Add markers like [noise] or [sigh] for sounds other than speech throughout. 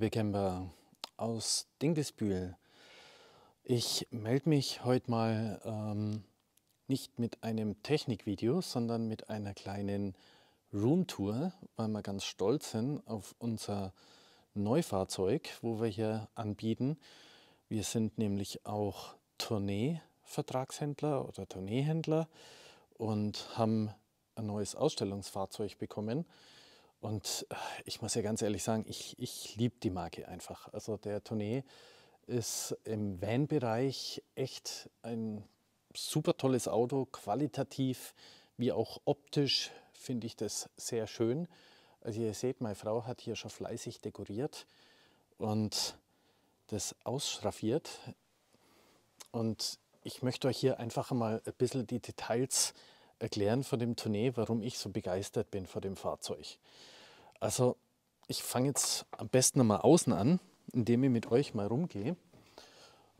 liebe Camper aus Dinkelsbühl. Ich melde mich heute mal ähm, nicht mit einem Technikvideo, sondern mit einer kleinen Roomtour, weil wir ganz stolz sind auf unser Neufahrzeug, wo wir hier anbieten. Wir sind nämlich auch Tournee-Vertragshändler oder Tourneehändler und haben ein neues Ausstellungsfahrzeug bekommen. Und äh, ich muss ja ganz ehrlich sagen, ich, ich liebe die Marke einfach. Also der Tournee ist im Van-Bereich echt ein super tolles Auto, qualitativ wie auch optisch finde ich das sehr schön. Also ihr seht, meine Frau hat hier schon fleißig dekoriert und das ausschraffiert. Und ich möchte euch hier einfach mal ein bisschen die Details erklären von dem Tournee, warum ich so begeistert bin vor dem Fahrzeug. Also ich fange jetzt am besten nochmal außen an, indem ich mit euch mal rumgehe.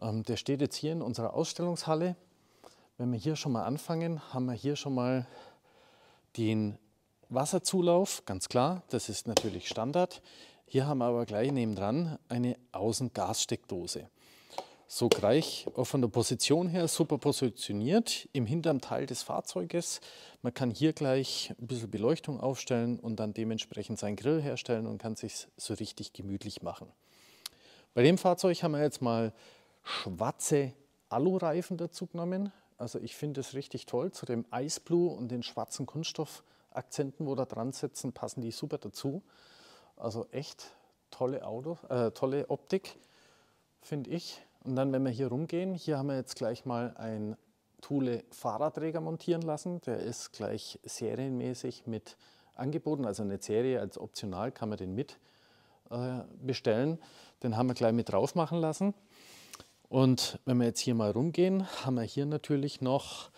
Ähm, der steht jetzt hier in unserer Ausstellungshalle. Wenn wir hier schon mal anfangen, haben wir hier schon mal den Wasserzulauf, ganz klar, das ist natürlich Standard. Hier haben wir aber gleich nebendran eine Außengassteckdose so gleich von der Position her super positioniert im hinteren Teil des Fahrzeuges. Man kann hier gleich ein bisschen Beleuchtung aufstellen und dann dementsprechend seinen Grill herstellen und kann es sich so richtig gemütlich machen. Bei dem Fahrzeug haben wir jetzt mal schwarze Alu-Reifen dazu genommen. Also ich finde es richtig toll. Zu dem Ice Blue und den schwarzen Kunststoffakzenten, wo da dran sitzen, passen die super dazu. Also echt tolle, Auto, äh, tolle Optik, finde ich. Und dann, wenn wir hier rumgehen, hier haben wir jetzt gleich mal ein Thule äh, Fahrradträger montieren lassen. Der ist gleich serienmäßig mit angeboten, also eine Serie als optional kann man den mit äh, bestellen. Den haben wir gleich mit drauf machen lassen. Und wenn wir jetzt hier mal rumgehen, haben wir hier natürlich noch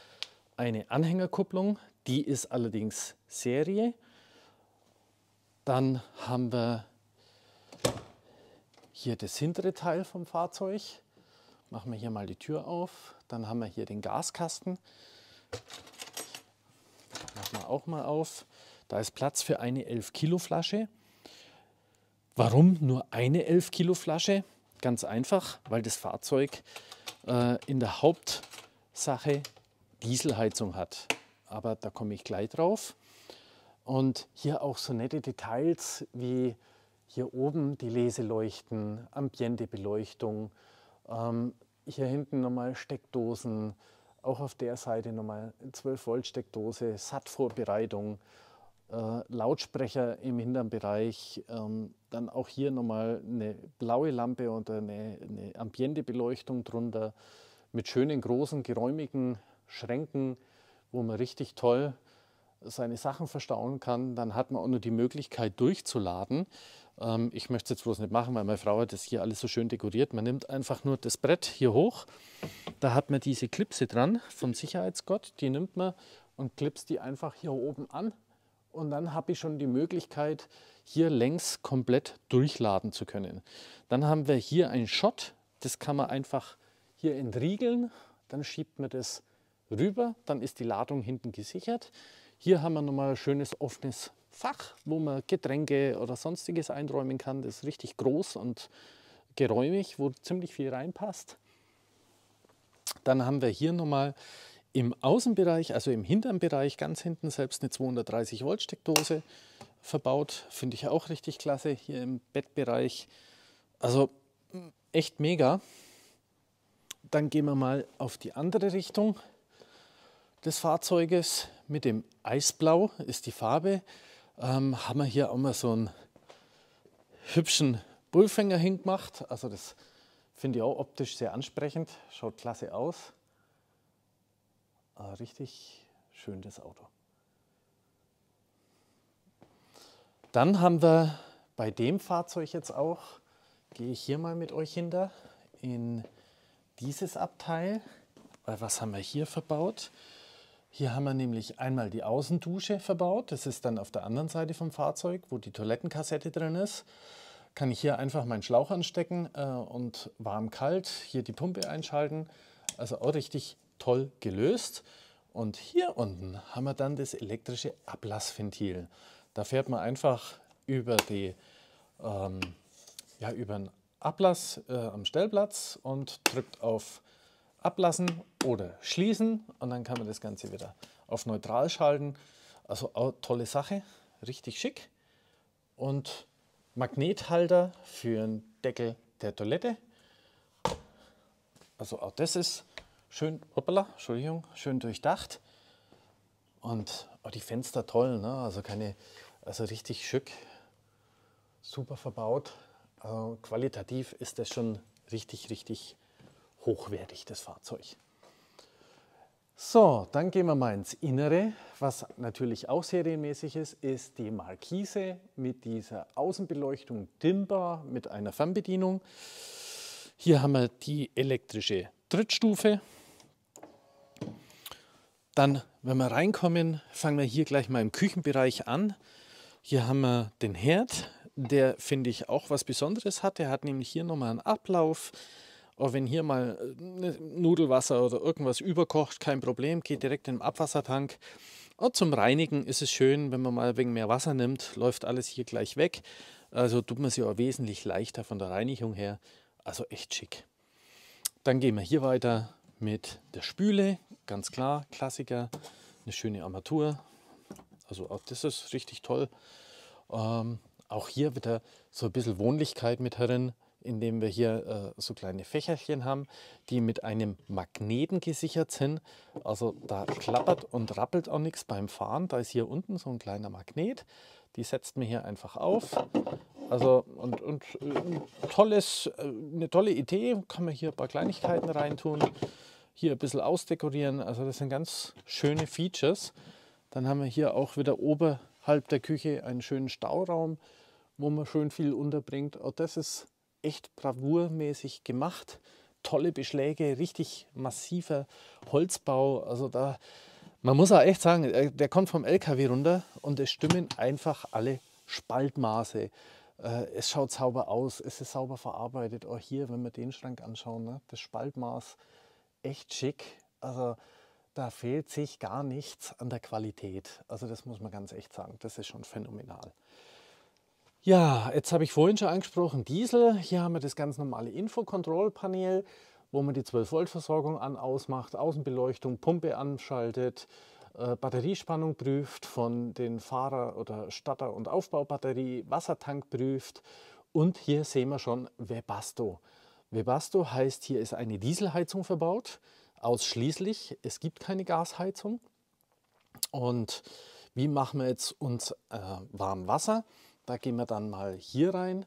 eine Anhängerkupplung. Die ist allerdings Serie. Dann haben wir hier das hintere Teil vom Fahrzeug. Machen wir hier mal die Tür auf. Dann haben wir hier den Gaskasten. Machen wir auch mal auf. Da ist Platz für eine 11 Kilo Flasche. Warum nur eine 11 Kilo Flasche? Ganz einfach, weil das Fahrzeug äh, in der Hauptsache Dieselheizung hat. Aber da komme ich gleich drauf. Und hier auch so nette Details wie hier oben die Leseleuchten, Ambientebeleuchtung, ähm, hier hinten nochmal Steckdosen, auch auf der Seite nochmal 12 Volt Steckdose, Sattvorbereitung, äh, Lautsprecher im hinteren Bereich, ähm, dann auch hier nochmal eine blaue Lampe und eine, eine Beleuchtung drunter mit schönen großen geräumigen Schränken, wo man richtig toll seine Sachen verstauen kann. Dann hat man auch nur die Möglichkeit durchzuladen. Ähm, ich möchte es jetzt bloß nicht machen, weil meine Frau hat das hier alles so schön dekoriert. Man nimmt einfach nur das Brett hier hoch. Da hat man diese Klipse dran vom Sicherheitsgott. Die nimmt man und klipst die einfach hier oben an. Und dann habe ich schon die Möglichkeit, hier längs komplett durchladen zu können. Dann haben wir hier einen Shot. Das kann man einfach hier entriegeln. Dann schiebt man das rüber. Dann ist die Ladung hinten gesichert. Hier haben wir nochmal ein schönes offenes Fach, wo man Getränke oder sonstiges einräumen kann. Das ist richtig groß und geräumig, wo ziemlich viel reinpasst. Dann haben wir hier nochmal im Außenbereich, also im hinteren Bereich, ganz hinten selbst eine 230 Volt Steckdose verbaut. Finde ich auch richtig klasse hier im Bettbereich. Also mm, echt mega. Dann gehen wir mal auf die andere Richtung des Fahrzeuges. Mit dem Eisblau ist die Farbe ähm, haben wir hier auch mal so einen hübschen Bullfänger hingemacht. Also das finde ich auch optisch sehr ansprechend, schaut klasse aus. Aber ah, richtig schön das Auto. Dann haben wir bei dem Fahrzeug jetzt auch, gehe ich hier mal mit euch hinter, in dieses Abteil. was haben wir hier verbaut? Hier haben wir nämlich einmal die Außendusche verbaut. Das ist dann auf der anderen Seite vom Fahrzeug, wo die Toilettenkassette drin ist. Kann ich hier einfach meinen Schlauch anstecken äh, und warm-kalt hier die Pumpe einschalten. Also auch richtig toll gelöst. Und hier unten haben wir dann das elektrische Ablassventil. Da fährt man einfach über, die, ähm, ja, über den Ablass äh, am Stellplatz und drückt auf ablassen oder schließen und dann kann man das Ganze wieder auf neutral schalten. Also tolle Sache, richtig schick. Und Magnethalter für den Deckel der Toilette. Also auch das ist schön, hoppala, Entschuldigung, schön durchdacht. Und auch die Fenster toll, ne? also, keine, also richtig schick, super verbaut. Also qualitativ ist das schon richtig, richtig hochwertig, das Fahrzeug. So, dann gehen wir mal ins Innere. Was natürlich auch serienmäßig ist, ist die Markise mit dieser Außenbeleuchtung dimmbar mit einer Fernbedienung. Hier haben wir die elektrische Drittstufe. Dann, wenn wir reinkommen, fangen wir hier gleich mal im Küchenbereich an. Hier haben wir den Herd, der finde ich auch was Besonderes hat. Der hat nämlich hier nochmal einen Ablauf. Auch oh, wenn hier mal äh, ne, Nudelwasser oder irgendwas überkocht, kein Problem, geht direkt in den Abwassertank. Und zum Reinigen ist es schön, wenn man mal wegen mehr Wasser nimmt, läuft alles hier gleich weg. Also tut man sich auch wesentlich leichter von der Reinigung her. Also echt schick. Dann gehen wir hier weiter mit der Spüle. Ganz klar, Klassiker. Eine schöne Armatur. Also auch das ist richtig toll. Ähm, auch hier wieder so ein bisschen Wohnlichkeit mit herin indem wir hier äh, so kleine Fächerchen haben, die mit einem Magneten gesichert sind. Also da klappert und rappelt auch nichts beim Fahren. Da ist hier unten so ein kleiner Magnet. Die setzt man hier einfach auf. Also und, und ein äh, tolles, äh, eine tolle Idee. Kann man hier ein paar Kleinigkeiten reintun. Hier ein bisschen ausdekorieren. Also das sind ganz schöne Features. Dann haben wir hier auch wieder oberhalb der Küche einen schönen Stauraum, wo man schön viel unterbringt. Auch das ist echt bravourmäßig gemacht. Tolle Beschläge, richtig massiver Holzbau. Also da, man muss auch echt sagen, äh, der kommt vom LKW runter und es stimmen einfach alle Spaltmaße. Äh, es schaut sauber aus, es ist sauber verarbeitet. Auch hier, wenn wir den Schrank anschauen, ne, das Spaltmaß echt schick. Also da fehlt sich gar nichts an der Qualität. Also das muss man ganz echt sagen, das ist schon phänomenal. Ja, jetzt habe ich vorhin schon angesprochen, Diesel. Hier haben wir das ganz normale Infokontrollpanel, wo man die 12-Volt-Versorgung an ausmacht, Außenbeleuchtung, Pumpe anschaltet, äh, Batteriespannung prüft, von den Fahrer- oder Statter- und Aufbaubatterie, Wassertank prüft und hier sehen wir schon Webasto. Webasto heißt, hier ist eine Dieselheizung verbaut, ausschließlich. Es gibt keine Gasheizung. Und wie machen wir jetzt uns äh, warm Wasser? Da gehen wir dann mal hier rein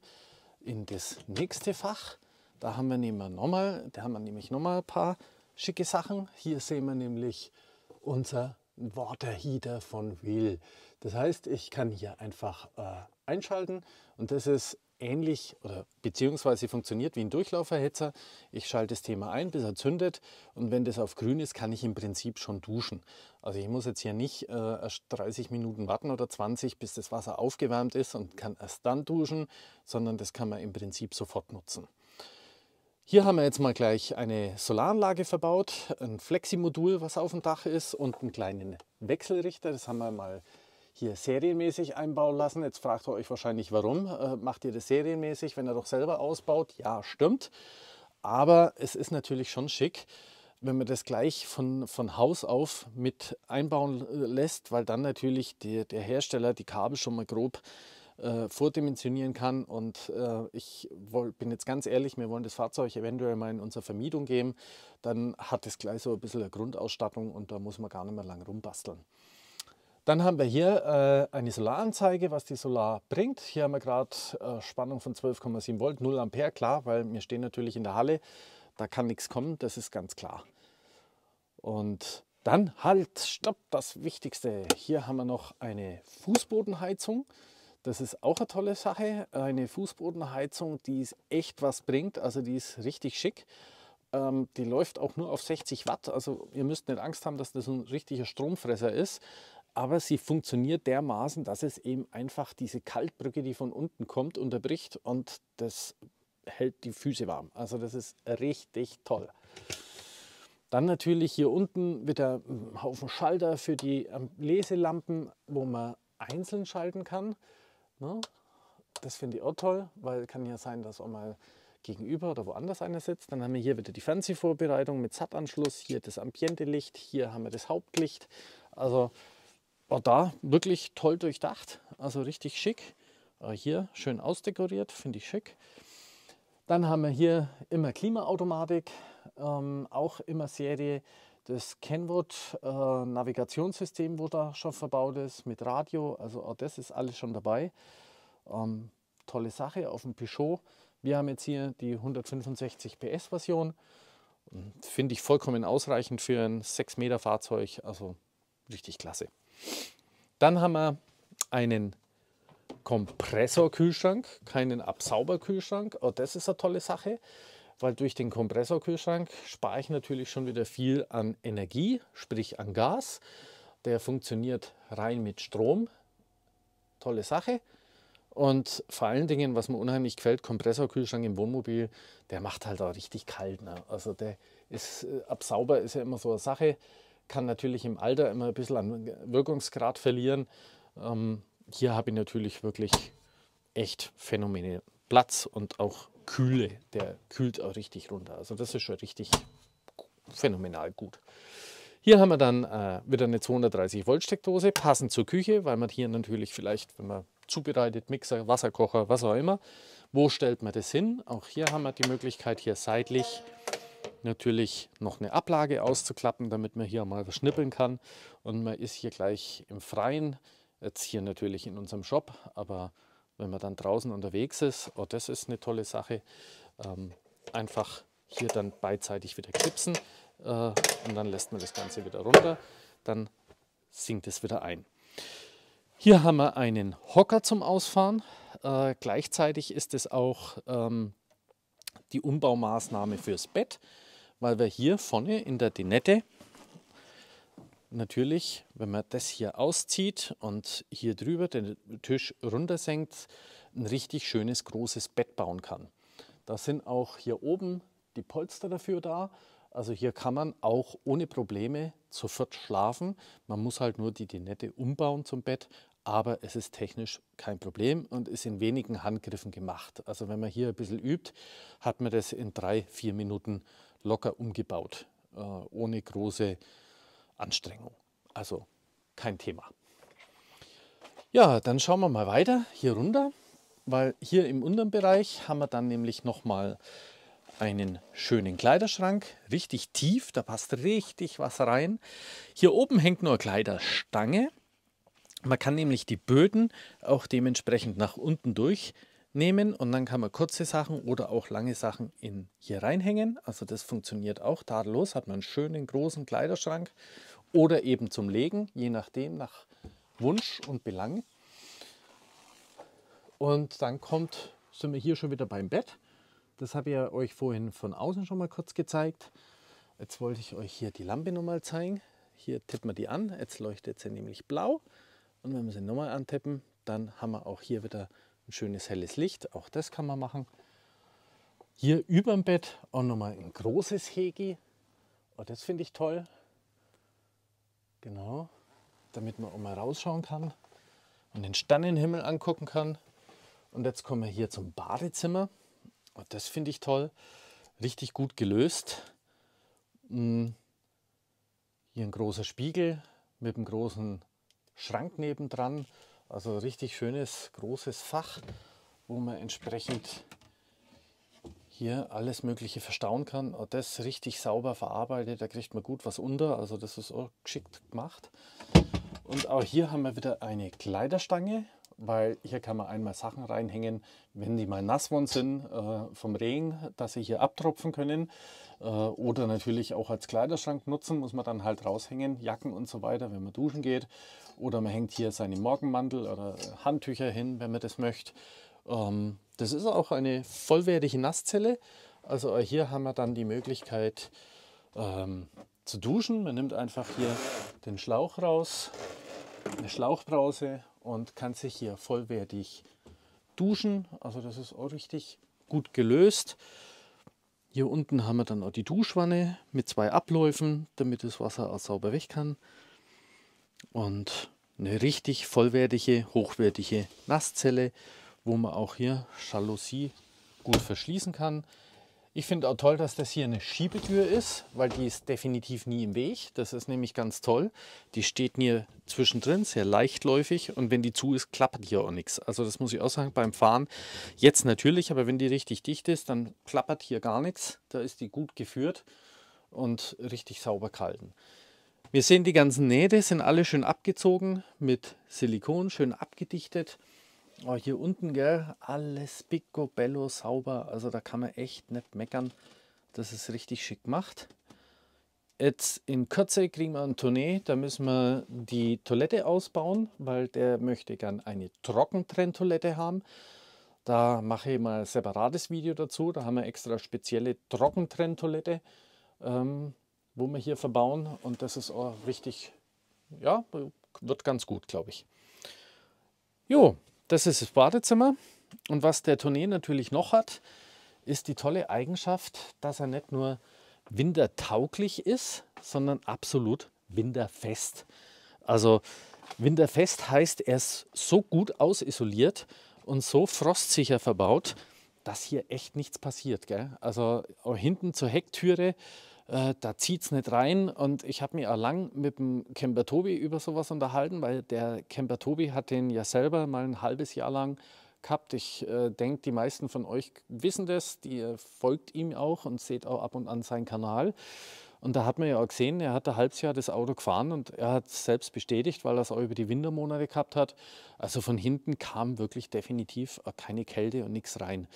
in das nächste Fach. Da haben wir nämlich nochmal, da ein paar schicke Sachen. Hier sehen wir nämlich unser Waterheater von Will. Das heißt, ich kann hier einfach äh, einschalten und das ist ähnlich oder beziehungsweise funktioniert wie ein Durchlauferhitzer. Ich schalte das Thema ein, bis er zündet und wenn das auf grün ist, kann ich im Prinzip schon duschen. Also ich muss jetzt hier nicht äh, erst 30 Minuten warten oder 20, bis das Wasser aufgewärmt ist und kann erst dann duschen, sondern das kann man im Prinzip sofort nutzen. Hier haben wir jetzt mal gleich eine Solaranlage verbaut, ein Flexi-Modul, was auf dem Dach ist und einen kleinen Wechselrichter. Das haben wir mal hier serienmäßig einbauen lassen. Jetzt fragt ihr euch wahrscheinlich, warum. Äh, macht ihr das serienmäßig, wenn ihr doch selber ausbaut? Ja, stimmt. Aber es ist natürlich schon schick, wenn man das gleich von, von Haus auf mit einbauen lässt, weil dann natürlich die, der Hersteller die Kabel schon mal grob äh, vordimensionieren kann. Und äh, ich woll, bin jetzt ganz ehrlich, wir wollen das Fahrzeug eventuell mal in unsere Vermietung geben. Dann hat es gleich so ein bisschen eine Grundausstattung und da muss man gar nicht mehr lang rumbasteln. Dann haben wir hier äh, eine Solaranzeige, was die Solar bringt. Hier haben wir gerade äh, Spannung von 12,7 Volt, 0 Ampere, klar, weil wir stehen natürlich in der Halle. Da kann nichts kommen, das ist ganz klar. Und dann halt, stopp, das Wichtigste. Hier haben wir noch eine Fußbodenheizung. Das ist auch eine tolle Sache. Eine Fußbodenheizung, die echt was bringt. Also die ist richtig schick. Ähm, die läuft auch nur auf 60 Watt. Also ihr müsst nicht Angst haben, dass das ein richtiger Stromfresser ist aber sie funktioniert dermaßen, dass es eben einfach diese Kaltbrücke, die von unten kommt, unterbricht und das hält die Füße warm. Also das ist richtig toll. Dann natürlich hier unten wieder ein hm, Haufen Schalter für die ähm, Leselampen, wo man einzeln schalten kann. Ne? Das finde ich auch toll, weil kann ja sein, dass auch mal gegenüber oder woanders einer sitzt. Dann haben wir hier wieder die Fernsehvorbereitung mit SAT-Anschluss, hier das Ambiente-Licht, hier haben wir das Hauptlicht. Also war da wirklich toll durchdacht, also richtig schick. Äh, hier schön ausdekoriert, finde ich schick. Dann haben wir hier immer Klimaautomatik, ähm, auch immer Serie. Das Kenwood äh, Navigationssystem, wo da schon verbaut ist, mit Radio, also auch das ist alles schon dabei. Ähm, tolle Sache auf dem Peugeot. Wir haben jetzt hier die 165 PS Version. Hm, finde ich vollkommen ausreichend für ein 6 Meter Fahrzeug, also richtig klasse. Dann haben wir einen Kompressorkühlschrank, keinen Absauberkühlschrank. Oh, das ist eine tolle Sache, weil durch den Kompressorkühlschrank spare ich natürlich schon wieder viel an Energie, sprich an Gas. Der funktioniert rein mit Strom. Tolle Sache. Und vor allen Dingen, was mir unheimlich gefällt, Kompressorkühlschrank im Wohnmobil, der macht halt auch richtig kalt. Ne? Also der ist, äh, Absauber ist ja immer so eine Sache kann natürlich im Alter immer ein bisschen an Wirkungsgrad verlieren. Ähm, hier habe ich natürlich wirklich echt phänomenal Platz und auch Kühle. Der kühlt auch richtig runter. Also das ist schon richtig phänomenal gut. Hier haben wir dann äh, wieder eine 230 Volt Steckdose, passend zur Küche, weil man hier natürlich vielleicht, wenn man zubereitet, Mixer, Wasserkocher, was auch immer, wo stellt man das hin? Auch hier haben wir die Möglichkeit, hier seitlich natürlich noch eine Ablage auszuklappen, damit man hier mal schnippeln kann. Und man ist hier gleich im Freien, jetzt hier natürlich in unserem Shop, aber wenn man dann draußen unterwegs ist, oh, das ist eine tolle Sache, ähm, einfach hier dann beidseitig wieder klipsen äh, und dann lässt man das Ganze wieder runter, dann sinkt es wieder ein. Hier haben wir einen Hocker zum Ausfahren. Äh, gleichzeitig ist es auch ähm, die Umbaumaßnahme fürs Bett weil wir hier vorne in der Dinette natürlich, wenn man das hier auszieht und hier drüber den Tisch runtersenkt, ein richtig schönes großes Bett bauen kann. Da sind auch hier oben die Polster dafür da. Also hier kann man auch ohne Probleme sofort schlafen. Man muss halt nur die Dinette umbauen zum Bett, aber es ist technisch kein Problem und ist in wenigen Handgriffen gemacht. Also wenn man hier ein bisschen übt, hat man das in drei, vier Minuten locker umgebaut, äh, ohne große Anstrengung. Also kein Thema. Ja, dann schauen wir mal weiter hier runter, weil hier im unteren Bereich haben wir dann nämlich nochmal einen schönen Kleiderschrank, richtig tief, da passt richtig was rein. Hier oben hängt nur Kleiderstange. Man kann nämlich die Böden auch dementsprechend nach unten durch nehmen und dann kann man kurze Sachen oder auch lange Sachen in hier reinhängen. Also das funktioniert auch tadellos, hat man einen schönen großen Kleiderschrank oder eben zum Legen, je nachdem, nach Wunsch und Belang. Und dann kommt, sind wir hier schon wieder beim Bett. Das habe ich euch vorhin von außen schon mal kurz gezeigt. Jetzt wollte ich euch hier die Lampe nochmal zeigen. Hier tippen wir die an, jetzt leuchtet sie nämlich blau. Und wenn wir sie nochmal antippen, dann haben wir auch hier wieder ein schönes helles Licht, auch das kann man machen. Hier über dem Bett auch nochmal ein großes Hegi. Oh, das finde ich toll. Genau, damit man auch mal rausschauen kann und den Sternenhimmel angucken kann. Und jetzt kommen wir hier zum Badezimmer. Oh, das finde ich toll. Richtig gut gelöst. Hm. Hier ein großer Spiegel mit einem großen Schrank nebendran also richtig schönes, großes Fach, wo man entsprechend hier alles Mögliche verstauen kann. Und das richtig sauber verarbeitet, da kriegt man gut was unter. Also das ist auch geschickt gemacht. Und auch hier haben wir wieder eine Kleiderstange, weil hier kann man einmal Sachen reinhängen, wenn die mal nass worden sind äh, vom Regen, dass sie hier abtropfen können. Äh, oder natürlich auch als Kleiderschrank nutzen, muss man dann halt raushängen, Jacken und so weiter, wenn man duschen geht. Oder man hängt hier seine Morgenmantel oder Handtücher hin, wenn man das möchte. Ähm, das ist auch eine vollwertige Nasszelle. Also hier haben wir dann die Möglichkeit ähm, zu duschen. Man nimmt einfach hier den Schlauch raus, eine Schlauchbrause und kann sich hier vollwertig duschen. Also das ist auch richtig gut gelöst. Hier unten haben wir dann auch die Duschwanne mit zwei Abläufen, damit das Wasser auch sauber weg kann. Und eine richtig vollwertige, hochwertige Nasszelle, wo man auch hier Jalousie gut verschließen kann. Ich finde auch toll, dass das hier eine Schiebetür ist, weil die ist definitiv nie im Weg. Das ist nämlich ganz toll. Die steht mir zwischendrin, sehr leichtläufig und wenn die zu ist, klappert hier auch nichts. Also das muss ich auch sagen, beim Fahren jetzt natürlich, aber wenn die richtig dicht ist, dann klappert hier gar nichts. Da ist die gut geführt und richtig sauber gehalten. Wir sehen die ganzen Nähte, sind alle schön abgezogen mit Silikon, schön abgedichtet. Oh, hier unten, gell, alles picobello sauber. Also da kann man echt nicht meckern. dass es richtig schick macht. Jetzt in Kürze kriegen wir ein Tournee. Da müssen wir die Toilette ausbauen, weil der möchte gern eine Trockentrenntoilette haben. Da mache ich mal ein separates Video dazu. Da haben wir extra spezielle Trockentrenntoilette. Ähm, wo wir hier verbauen und das ist auch richtig, ja, wird ganz gut, glaube ich. Jo, das ist das Badezimmer und was der Tournee natürlich noch hat, ist die tolle Eigenschaft, dass er nicht nur wintertauglich ist, sondern absolut winterfest. Also winterfest heißt, er ist so gut ausisoliert und so frostsicher verbaut, dass hier echt nichts passiert. Gell? Also hinten zur Hecktüre äh, da zieht es nicht rein. Und ich habe mich auch lang mit dem Camper Tobi über sowas unterhalten, weil der Camper Tobi hat den ja selber mal ein halbes Jahr lang gehabt. Ich äh, denke, die meisten von euch wissen das, die äh, folgt ihm auch und seht auch ab und an seinen Kanal. Und da hat man ja auch gesehen, er hat ein halbes Jahr das Auto gefahren und er hat es selbst bestätigt, weil er es auch über die Wintermonate gehabt hat. Also von hinten kam wirklich definitiv keine Kälte und nichts rein.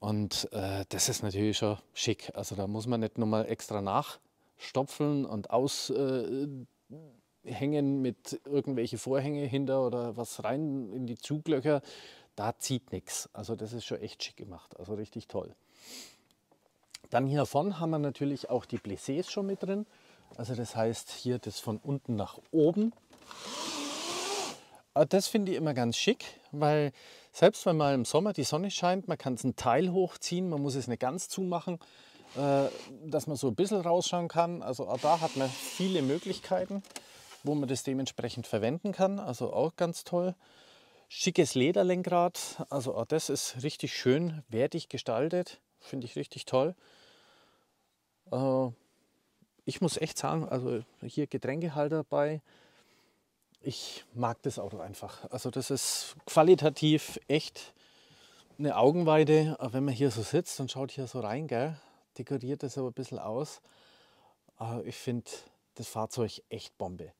Und äh, das ist natürlich schon schick. Also da muss man nicht nochmal extra nachstopfen und aushängen äh, mit irgendwelchen Vorhänge hinter oder was rein in die Zuglöcher. Da zieht nichts. Also das ist schon echt schick gemacht. Also richtig toll. Dann hier vorne haben wir natürlich auch die Blessés schon mit drin. Also das heißt hier das von unten nach oben. Ah, das finde ich immer ganz schick, weil selbst wenn mal im Sommer die Sonne scheint, man kann es einen Teil hochziehen, man muss es nicht ganz zumachen, äh, dass man so ein bisschen rausschauen kann. Also auch da hat man viele Möglichkeiten, wo man das dementsprechend verwenden kann. Also auch ganz toll. Schickes Lederlenkrad, also auch das ist richtig schön wertig gestaltet, finde ich richtig toll. Äh, ich muss echt sagen, also hier Getränkehalter bei ich mag das Auto einfach. Also das ist qualitativ echt eine Augenweide. Wenn man hier so sitzt und schaut hier so rein, gell, dekoriert das aber ein bisschen aus. Äh, ich finde das Fahrzeug echt Bombe.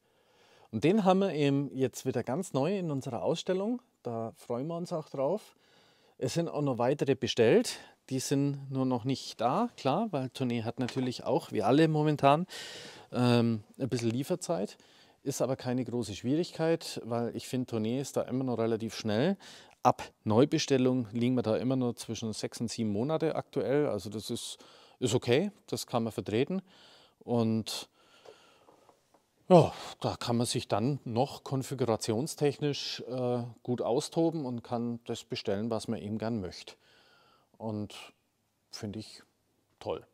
Und den haben wir eben jetzt wieder ganz neu in unserer Ausstellung. Da freuen wir uns auch drauf. Es sind auch noch weitere bestellt. Die sind nur noch nicht da, klar, weil Tournee hat natürlich auch, wie alle momentan, ähm, ein bisschen Lieferzeit. Ist aber keine große Schwierigkeit, weil ich finde, Tournee ist da immer noch relativ schnell. Ab Neubestellung liegen wir da immer noch zwischen sechs und sieben Monate aktuell. Also das ist, ist okay, das kann man vertreten. Und ja, da kann man sich dann noch konfigurationstechnisch äh, gut austoben und kann das bestellen, was man eben gern möchte. Und finde ich toll.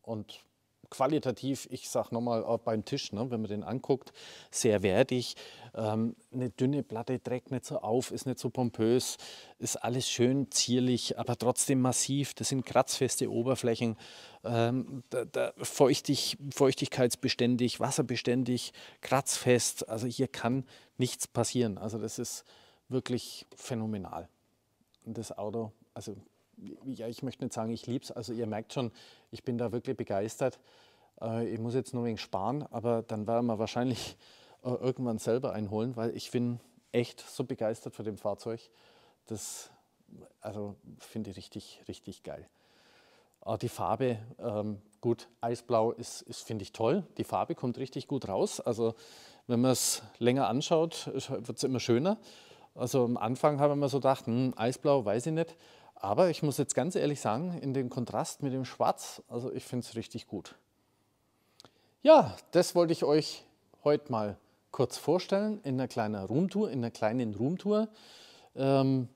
Und qualitativ, ich sage nochmal äh, beim Tisch, ne, wenn man den anguckt, sehr wertig. Ähm, eine dünne Platte trägt nicht so auf, ist nicht so pompös, ist alles schön zierlich, aber trotzdem massiv. Das sind kratzfeste Oberflächen, ähm, da, da feuchtig, feuchtigkeitsbeständig, wasserbeständig, kratzfest. Also hier kann nichts passieren. Also das ist wirklich phänomenal. Und das Auto, also ja, ich möchte nicht sagen, ich liebe es. Also ihr merkt schon, ich bin da wirklich begeistert. Äh, ich muss jetzt nur wegen sparen, aber dann werden wir wahrscheinlich äh, irgendwann selber einholen, weil ich bin echt so begeistert von dem Fahrzeug. Das also finde ich richtig, richtig geil. Äh, die Farbe, ähm, gut, Eisblau ist, ist finde ich toll. Die Farbe kommt richtig gut raus. Also wenn man es länger anschaut, wird es immer schöner. Also am Anfang haben wir so gedacht, hm, Eisblau, weiß ich nicht. Aber ich muss jetzt ganz ehrlich sagen, in dem Kontrast mit dem Schwarz, also ich finde es richtig gut. Ja, das wollte ich euch heute mal kurz vorstellen in einer kleinen Roomtour, in einer kleinen Roomtour. Ähm,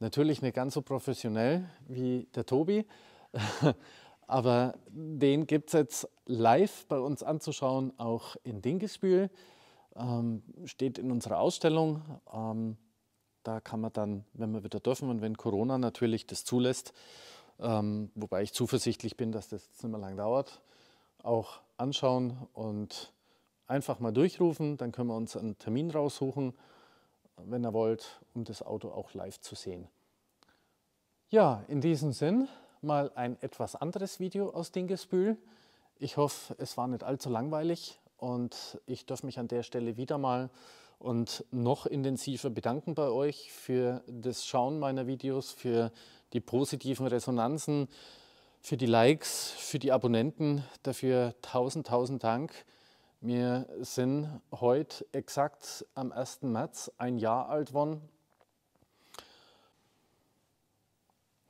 natürlich nicht ganz so professionell wie der Tobi, [laughs] aber den gibt es jetzt live bei uns anzuschauen, auch in Dingesbühl. Ähm, steht in unserer Ausstellung. Ähm, da kann man dann, wenn wir wieder dürfen und wenn Corona natürlich das zulässt, ähm, wobei ich zuversichtlich bin, dass das jetzt nicht mehr lang dauert, auch anschauen und einfach mal durchrufen. Dann können wir uns einen Termin raussuchen, wenn ihr wollt, um das Auto auch live zu sehen. Ja, in diesem Sinn mal ein etwas anderes Video aus Dingesbühl. Ich hoffe, es war nicht allzu langweilig und ich darf mich an der Stelle wieder mal und noch intensiver bedanken bei euch für das Schauen meiner Videos, für die positiven Resonanzen, für die Likes, für die Abonnenten. Dafür tausend, tausend Dank. Wir sind heute exakt am 1. März ein Jahr alt worden.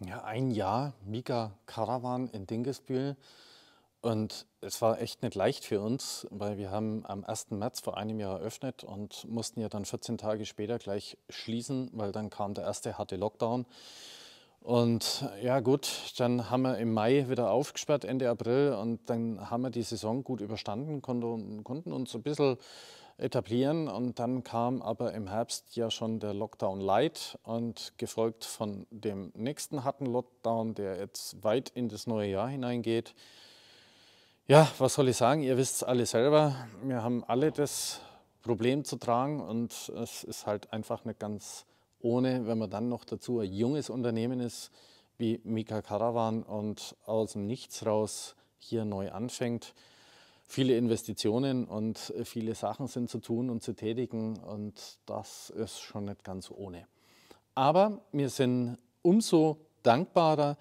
Ja, ein Jahr Mika Caravan in Dingesbühl. Und es war echt nicht leicht für uns, weil wir haben am 1. März vor einem Jahr eröffnet und mussten ja dann 14 Tage später gleich schließen, weil dann kam der erste harte Lockdown. Und ja gut, dann haben wir im Mai wieder aufgesperrt, Ende April, und dann haben wir die Saison gut überstanden, konnten, konnten uns so ein bisschen etablieren. Und dann kam aber im Herbst ja schon der Lockdown Light und gefolgt von dem nächsten harten Lockdown, der jetzt weit in das neue Jahr hineingeht. Ja, was soll ich sagen? Ihr wisst es alle selber. Wir haben alle das Problem zu tragen und es ist halt einfach nicht ganz ohne, wenn man dann noch dazu ein junges Unternehmen ist wie Mika Caravan und aus dem Nichts raus hier neu anfängt. Viele Investitionen und viele Sachen sind zu tun und zu tätigen und das ist schon nicht ganz ohne. Aber wir sind umso dankbarer,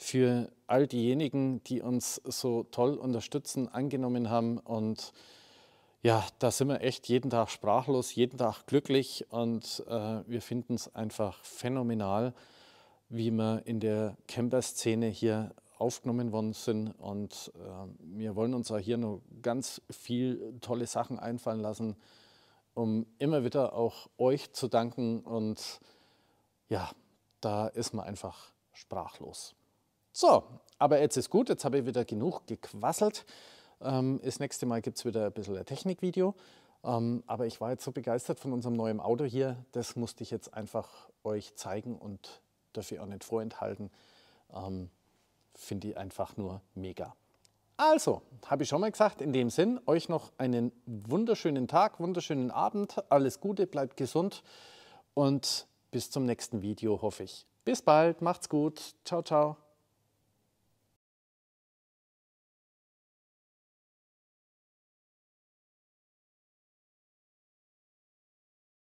für all diejenigen, die uns so toll unterstützen, angenommen haben. Und ja, da sind wir echt jeden Tag sprachlos, jeden Tag glücklich und äh, wir finden es einfach phänomenal, wie wir in der Camper-Szene hier aufgenommen worden sind. Und äh, wir wollen uns auch hier noch ganz viel tolle Sachen einfallen lassen, um immer wieder auch euch zu danken. Und ja, da ist man einfach sprachlos. So, aber jetzt ist gut, jetzt habe ich wieder genug gequasselt. Ähm, das nächste Mal gibt es wieder ein bisschen ein Technikvideo. Ähm, aber ich war jetzt so begeistert von unserem neuen Auto hier, das musste ich jetzt einfach euch zeigen und dafür auch nicht vorenthalten. Ähm, Finde ich einfach nur mega. Also, habe ich schon mal gesagt, in dem Sinn, euch noch einen wunderschönen Tag, wunderschönen Abend, alles Gute, bleibt gesund und bis zum nächsten Video, hoffe ich. Bis bald, macht's gut, ciao, ciao.